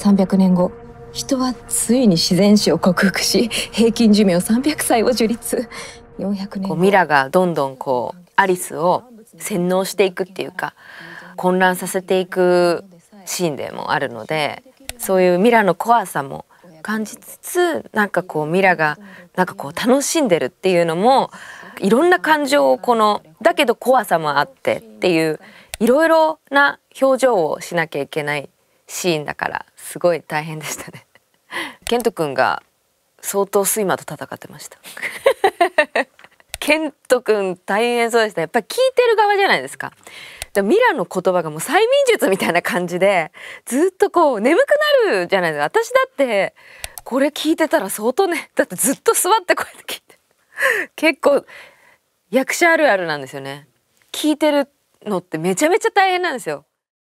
300年後人はついに自然死を克服し平均寿命300歳を樹立400年ミラがどんどんこうアリスを洗脳していくっていうか混乱させていくシーンでもあるのでそういうミラの怖さも感じつつなんかこうミラがなんかこう楽しんでるっていうのもいろんな感情をこのだけど怖さもあってっていういろいろな表情をしなきゃいけないシーンだからすごい大変でしたね。ケント君が相当睡魔と戦ってました。ケント君大変そうでした。やっぱり聞いてる側じゃないですか。でミラの言葉がもう催眠術みたいな感じでずっとこう眠くなるじゃないですか。私だってこれ聞いてたら相当ねだってずっと座ってこうやって聞いて結構役者あるあるなんですよね。聞いてるのってめちゃめちゃ大変なんですよ。